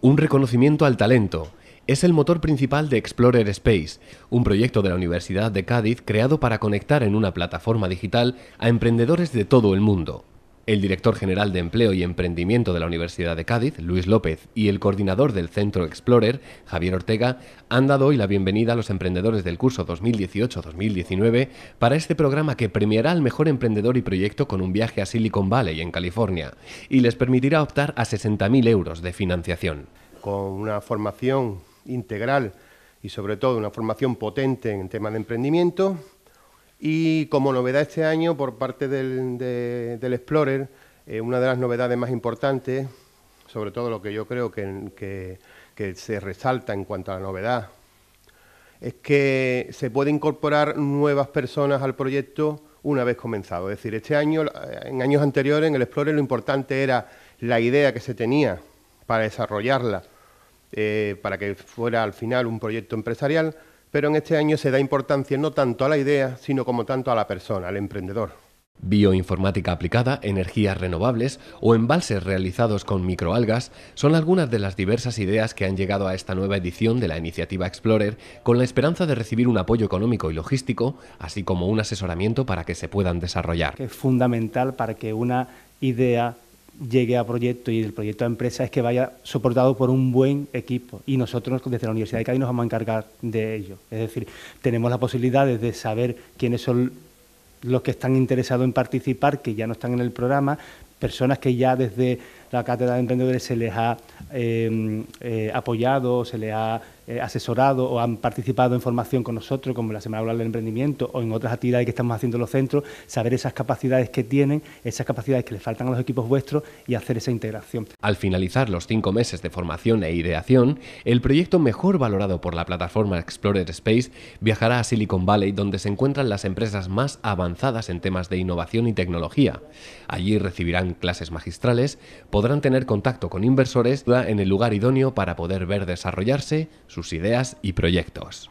Un reconocimiento al talento. Es el motor principal de Explorer Space, un proyecto de la Universidad de Cádiz creado para conectar en una plataforma digital a emprendedores de todo el mundo el director general de Empleo y Emprendimiento de la Universidad de Cádiz, Luis López, y el coordinador del Centro Explorer, Javier Ortega, han dado hoy la bienvenida a los emprendedores del curso 2018-2019 para este programa que premiará al mejor emprendedor y proyecto con un viaje a Silicon Valley, en California, y les permitirá optar a 60.000 euros de financiación. Con una formación integral y sobre todo una formación potente en tema de emprendimiento, y como novedad este año, por parte del, Explorer, eh, una de las novedades más importantes, sobre todo lo que yo creo que, se resalta en cuanto a la novedad, es que se puede incorporar nuevas personas al proyecto una vez comenzado. Es decir, este año, en años anteriores, en el Explorer lo importante era la idea que se tenía para desarrollarla, eh, para que fuera al final un proyecto empresarial, pero en este año se da importancia no tanto a la idea, sino como tanto a la persona, al emprendedor. Bioinformática aplicada, energías renovables o embalses realizados con microalgas son algunas de las diversas ideas que han llegado a esta nueva edición de la iniciativa Explorer con la esperanza de recibir un apoyo económico y logístico, así como un asesoramiento para que se puedan desarrollar. Es fundamental para que una idea llegue a proyecto y el proyecto a empresa es que vaya soportado por un buen equipo. Y nosotros desde la Universidad de Cádiz nos vamos a encargar de ello. Es decir, tenemos las posibilidades de saber quiénes son los que están interesados en participar, que ya no están en el programa, personas que ya desde la Cátedra de Emprendedores se les ha em, eh, apoyado, se les ha eh, asesorado o han participado en formación con nosotros, como la Semana Global del Emprendimiento o en otras actividades que estamos haciendo en los centros, saber esas capacidades que tienen, esas capacidades que les faltan a los equipos vuestros y hacer esa integración. Al finalizar los cinco meses de formación e ideación, el proyecto mejor valorado por la plataforma Explorer Space viajará a Silicon Valley, donde se encuentran las empresas más avanzadas en temas de innovación y tecnología. Allí recibirán clases magistrales, podrán tener contacto con inversores en el lugar idóneo para poder ver desarrollarse sus ideas y proyectos.